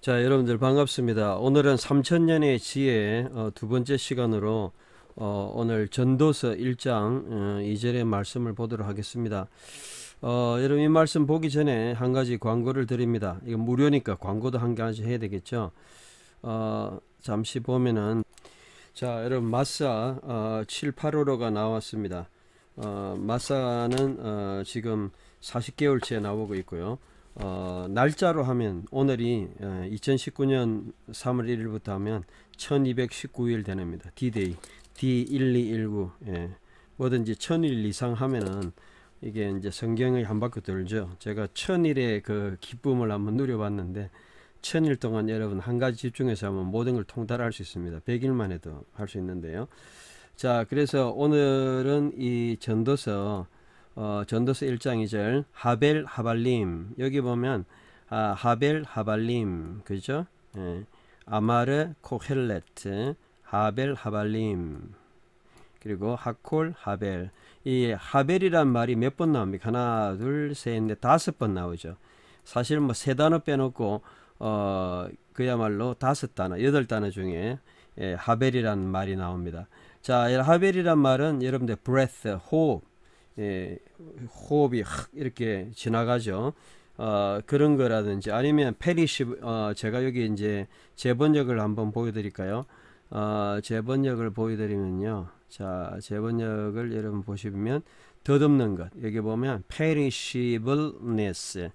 자, 여러분들 반갑습니다. 오늘은 3천년의 지혜 어, 두 번째 시간으로 어, 오늘 전도서 1장 어, 2절의 말씀을 보도록 하겠습니다. 어, 여러분 이 말씀 보기 전에 한 가지 광고를 드립니다. 이거 무료니까 광고도 한 가지 해야 되겠죠. 어, 잠시 보면은 자, 여러분 마사 어, 785로가 나왔습니다. 어, 마사는 지금 40개월째 나오고 있고요. 어, 날짜로 하면 오늘이 어, 2019년 3월 1일부터 하면 1219일 되냅니다. D-Day D1219 예. 뭐든지 1000일 이상 하면은 이게 이제 성경의 한 바퀴 돌죠. 제가 1000일의 그 기쁨을 한번 누려봤는데 1000일 동안 여러분 한 가지 집중해서 하면 모든 걸 통달할 수 있습니다. 100일만 해도 할 수 있는데요. 자, 그래서 오늘은 이 전도서 어, 전도서 1장 2절 하벨 하발림 여기 보면 아, 하벨 하발림 그죠? 예. 아마르 코헬레트 하벨 하발림 그리고 하콜 하벨 이 하벨이란 말이 몇 번 나옵니까? 하나 둘 셋 넷 다섯 번 나오죠. 사실 뭐 세 단어 빼놓고 어 그야말로 다섯 단어 여덟 단어 중에 예, 하벨이란 말이 나옵니다. 자, 하벨이란 말은 여러분들 breath, 호흡, 예, 호흡이 확 이렇게 지나가죠. 어, 그런 거라든지 아니면 페리시 어, 제가 여기 이제 재번역을 한번 보여드릴까요? 어, 재번역을 보여드리면요. 자 재번역을 여러분 보시면 덧없는 것 여기 보면 perishableness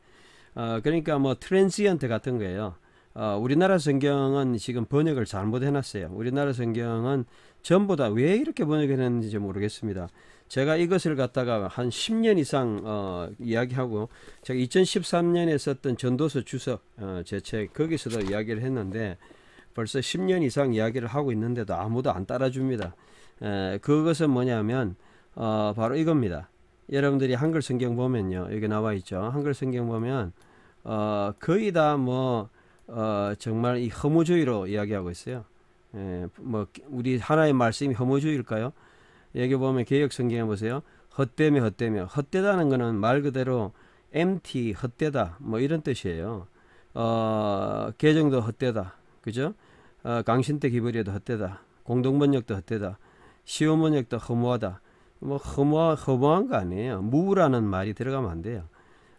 어, 그러니까 뭐 t r a n s 같은 거예요. 어, 우리나라 성경은 지금 번역을 잘못 해놨어요. 우리나라 성경은 전부 다 왜 이렇게 번역해 냈는지 모르겠습니다. 제가 이것을 갖다가 한 10년 이상 어, 이야기하고 제가 2013년에 썼던 전도서 주석 어, 제책 거기서도 이야기를 했는데 벌써 10년 이상 이야기를 하고 있는데도 아무도 안 따라줍니다. 에, 그것은 뭐냐면 어, 바로 이겁니다. 여러분들이 한글 성경 보면요 여기 나와 있죠. 한글 성경 보면 어, 거의 다뭐 어, 정말 이 허무주의로 이야기하고 있어요. 예, 뭐 우리 하나의 말씀이 허무주의일까요 여기 보면 개혁 성경에 보세요. 헛되며 헛되며 헛되다는 거는 말 그대로 e m t 헛되다 뭐 이런 뜻이에요. 어, 개정도 헛되다. 그죠? 어, 강신대 기벌이도 헛되다. 공동번역도 헛되다. 시오번역도 허무하다. 뭐 허무하, 허무한 거 아니에요. 무라는 말이 들어가면 안 돼요.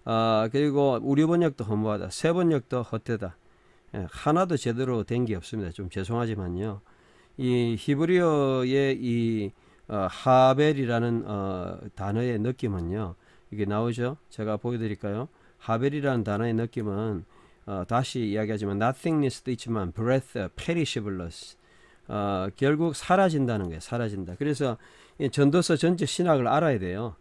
어, 그리고 우리 번역도 허무하다. 새 번역도 헛되다. 예, 하나도 제대로 된 게 없습니다. 좀 죄송하지만요. 이 히브리어의 이 어, 하벨이라는 어, 단어의 느낌은요. 이게 나오죠? 제가 보여드릴까요? 하벨이라는 단어의 느낌은 어, 다시 이야기하지만 nothingness도 있지만 breath, 어, perishableness 어, 결국 사라진다는 거예요. 사라진다. 그래서 전도서 전체 신학을 알아야 돼요.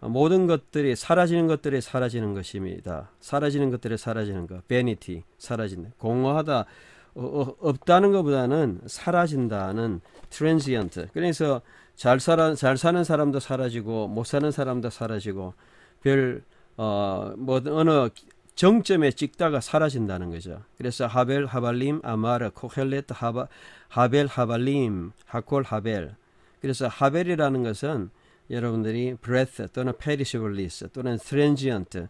모든 것들이 사라지는 것들이 사라지는 것입니다. 사라지는 것들이 사라지는 것. 베니티 사라진다. 공허하다. 어, 어, 없다는 것보다는 사라진다는 트랜지언트. 그래서 잘 살아 잘 사는 사람도 사라지고 못 사는 사람도 사라지고 별 어, 뭐 어느 정점에 찍다가 사라진다는 거죠. 그래서 하벨 하발림 아마르 코헬렛 하바 하벨 하발림 하콜 하벨. 그래서 하벨이라는 것은 여러분들이 breath 또는 perishable i s 또는 transient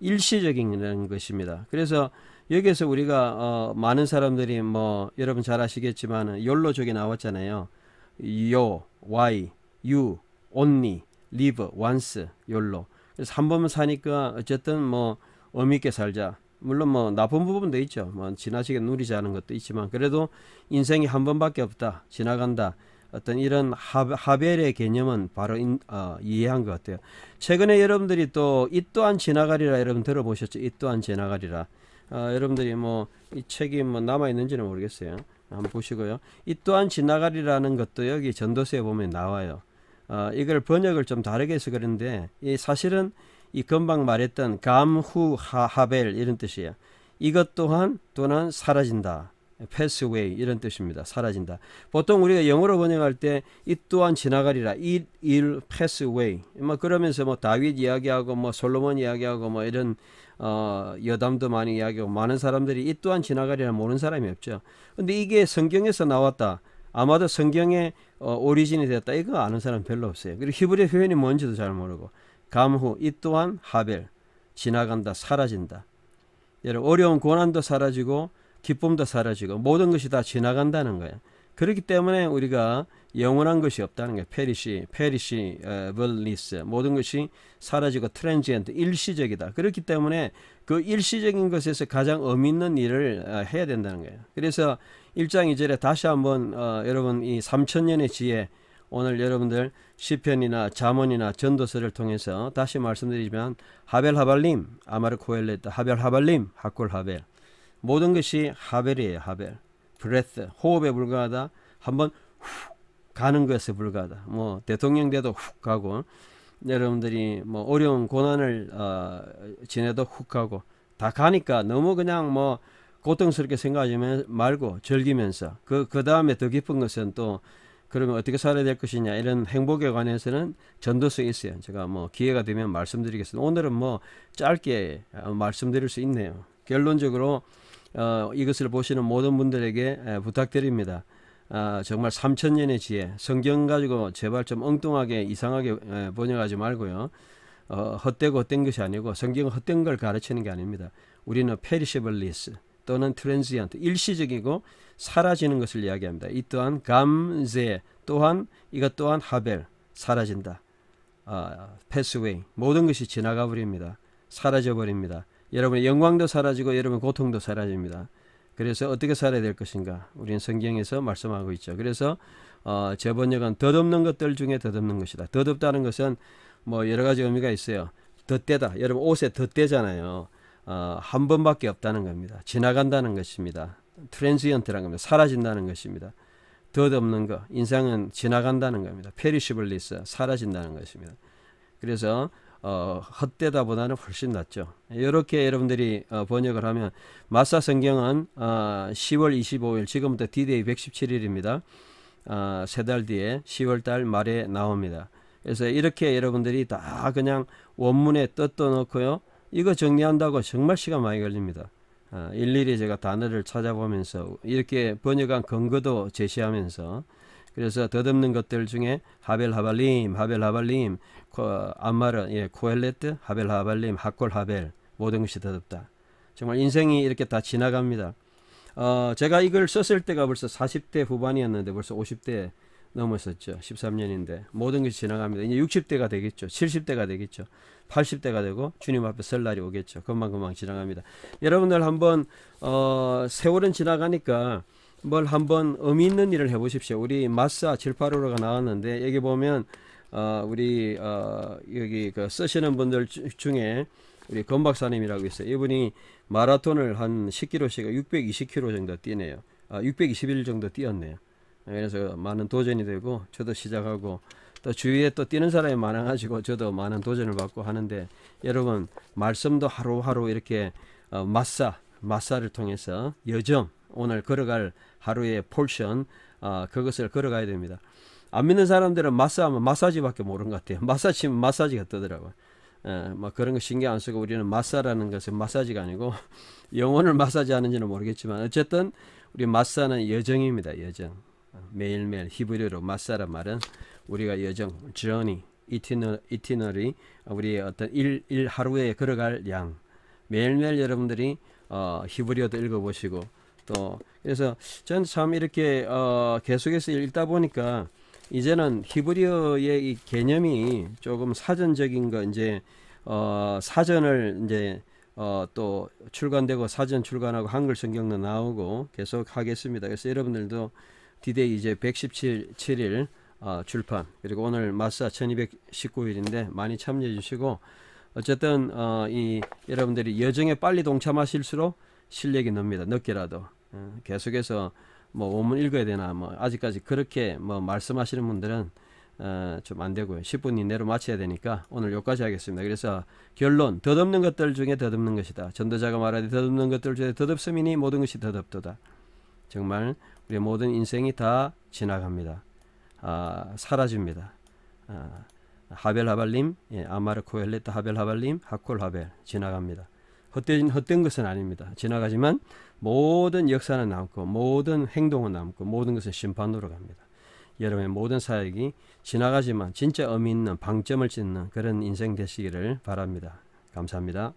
일시적인 것입니다. 그래서 여기에서 우리가 어, 많은 사람들이 뭐 여러분 잘 아시겠지만 열로 저기 나왔잖아요. 요, why, you, only, live, once, 열로. 그래서 한번 사니까 어쨌든 뭐 의미 있게 살자. 물론 뭐 나쁜 부분도 있죠. 뭐 지나치게 누리지 않 것도 있지만 그래도 인생이 한 번밖에 없다. 지나간다. 어떤 이런 하, 벨의 개념은 바로 인, 어, 이해한 것 같아요. 최근에 여러분들이 또 이 또한 지나가리라 여러분 들어보셨죠? 이 또한 지나가리라. 어, 여러분들이 뭐 이 책이 뭐 남아 있는지는 모르겠어요. 한번 보시고요. 이 또한 지나가리라는 것도 여기 전도서에 보면 나와요. 어, 이걸 번역을 좀 다르게 해서 그런데 이 사실은 이 금방 말했던 감후 하벨 이런 뜻이에요. 이것 또한 또는 사라진다. pass away 이런 뜻입니다. 사라진다. 보통 우리가 영어로 번역할 때 이 또한 지나가리라. it will pass away. 뭐 그러면서 뭐 다윗 이야기하고 뭐 솔로몬 이야기하고 뭐 이런 어 여담도 많이 이야기하고 많은 사람들이 이 또한 지나가리라 모르는 사람이 없죠. 근데 이게 성경에서 나왔다. 아마도 성경의 어, 오리진이 됐다. 이거 아는 사람 별로 없어요. 그리고 히브리 표현이 뭔지도 잘 모르고 감후 이 또한 하벨 지나간다 사라진다. 여러 어려운 고난도 사라지고 기쁨도 사라지고 모든 것이 다 지나간다는 거예요. 그렇기 때문에 우리가 영원한 것이 없다는 거예요. 페리시, 페리시, 벨리스 모든 것이 사라지고 트랜지엔트 일시적이다. 그렇기 때문에 그 일시적인 것에서 가장 의미 있는 일을 어, 해야 된다는 거예요. 그래서 1장 2절에 다시 한번 어, 여러분 이 3천년의 지혜 오늘 여러분들 시편이나 자문이나 전도서를 통해서 다시 말씀드리지만 하벨 하발림 아마르 코엘레타 하벨 하발림 하콜 하벨 모든 것이 하벨이에요. 하벨. 브레스 호흡에 불과하다. 한번 훅 가는 것에 불과하다. 뭐 대통령 돼도 훅 가고 여러분들이 뭐 어려운 고난을 어, 지내도 훅 가고 다 가니까 너무 그냥 뭐 고통스럽게 생각하지 말고 즐기면서 그, 그 다음에 더 깊은 것은 또 그러면 어떻게 살아야 될 것이냐 이런 행복에 관해서는 전도서 있어요. 제가 뭐 기회가 되면 말씀드리겠습니다. 오늘은 뭐 짧게 어, 말씀드릴 수 있네요. 결론적으로 어, 이것을 보시는 모든 분들에게 에, 부탁드립니다. 아, 정말 3천년의 지혜 성경 가지고 제발 좀 엉뚱하게 이상하게 에, 번역하지 말고요. 어, 헛되고 헛된 것이 아니고 성경은 헛된 걸 가르치는 게 아닙니다. 우리는 페리시블리스 또는 트랜지언트 일시적이고 사라지는 것을 이야기합니다. 이 또한 감제 또한 이것 또한 하벨 사라진다. 아, 패스웨이 모든 것이 지나가 버립니다. 사라져 버립니다. 여러분의 영광도 사라지고 여러분의 고통도 사라집니다. 그래서 어떻게 살아야 될 것인가? 우리는 성경에서 말씀하고 있죠. 그래서 어, 번역은 덧없는 것들 중에 덧없는 것이다. 덧없다는 것은 뭐 여러 가지 의미가 있어요. 덧대다. 여러분 옷에 덧대잖아요. 어, 한 번밖에 없다는 겁니다. 지나간다는 것입니다. 트랜지언트라는 겁니다. 사라진다는 것입니다. 덧없는 것, 인상은 지나간다는 겁니다. 페리시블리스, 사라진다는 것입니다. 그래서 어, 헛되다보다는 훨씬 낫죠. 이렇게 여러분들이 어, 번역을 하면 마사 성경은 어, 10월 25일 지금부터 디데이 117일입니다. 어, 세달 뒤에 10월달 말에 나옵니다. 그래서 이렇게 여러분들이 다 그냥 원문에 뜯어 놓고요. 이거 정리한다고 정말 시간 많이 걸립니다. 어, 일일이 제가 단어를 찾아보면서 이렇게 번역한 근거도 제시하면서 그래서 더듬는 것들 중에 하벨 하발림, 하벨 하발림, 암마르, 예, 코헬레트, 하벨 하발림, 학골 하벨 모든 것이 더없다 정말 인생이 이렇게 다 지나갑니다. 어, 제가 이걸 썼을 때가 벌써 40대 후반이었는데 벌써 50대 넘었었죠. 13년인데 모든 것이 지나갑니다. 이제 60대가 되겠죠. 70대가 되겠죠. 80대가 되고 주님 앞에 설 날이 오겠죠. 금방금방 지나갑니다. 여러분들 한번 어, 세월은 지나가니까 뭘 한번 의미 있는 일을 해보십시오. 우리 마사 파로5가 나왔는데 여기 보면 어, 우리 어, 여기 그 쓰시는 분들 중에 우리 건 박사님이라고 있어요. 이분이 마라톤을 한 10km씩 620km 정도 뛰네요. 아, 621 정도 뛰었네요. 그래서 많은 도전이 되고 저도 시작하고 또 주위에 또 뛰는 사람이 많아가지고 저도 많은 도전을 받고 하는데 여러분 말씀도 하루하루 이렇게 어, 마사 마사를 통해서 여정 오늘 걸어갈 하루의 폴션 어, 그것을 걸어가야 됩니다. 안 믿는 사람들은 마사하면 마사지밖에 모르는 것 같아요. 마사지면 마사지가 뜨더라고요. 예, 뭐 그런 거 신경 안 쓰고 우리는 마사라는 것은 마사지가 아니고 영혼을 마사지하는지는 모르겠지만 어쨌든 우리 마사는 여정입니다. 여정. 매일매일 히브리로 마사란 말은 우리가 여정, journey, 이티너, 이티너리, 우리 어떤 일, 일 하루에 걸어갈 양. 매일매일 여러분들이 어, 히브리어도 읽어보시고 또 그래서 저는 참 이렇게 어 계속해서 읽다 보니까 이제는 히브리어의 이 개념이 조금 사전적인 거 이제 어 사전을 이제 어또 출간되고 사전 출간하고 한글 성경도 나오고 계속 하겠습니다. 그래서 여러분들도 디데이 이제 117 7일 어 출판 그리고 오늘 마사 1219일인데 많이 참여해 주시고 어쨌든 어, 이 여러분들이 여정에 빨리 동참하실수록 실력이 늡니다. 늦게라도 어, 계속해서 뭐오문 읽어야 되나 뭐 아직까지 그렇게 뭐 말씀하시는 분들은 어, 좀안 되고요. 10분 이내로 마쳐야 되니까 오늘 여기까지 하겠습니다. 그래서 결론 덧없는 것들 중에 덧없는 것이다. 전도자가 말하되 덧없는 것들 중에 덧없음이니 모든 것이 덧없도다. 정말 우리 모든 인생이 다 지나갑니다. 아, 사라집니다. 아, 하벨 하발님, 예, 아마르 코헬레트 하벨 하발님, 하콜 하벨 지나갑니다. 헛된 헛된 것은 아닙니다. 지나가지만 모든 역사는 남고 모든 행동은 남고 모든 것은 심판으로 갑니다. 여러분의 모든 사역이 지나가지만 진짜 의미 있는 방점을 찍는 그런 인생 되시기를 바랍니다. 감사합니다.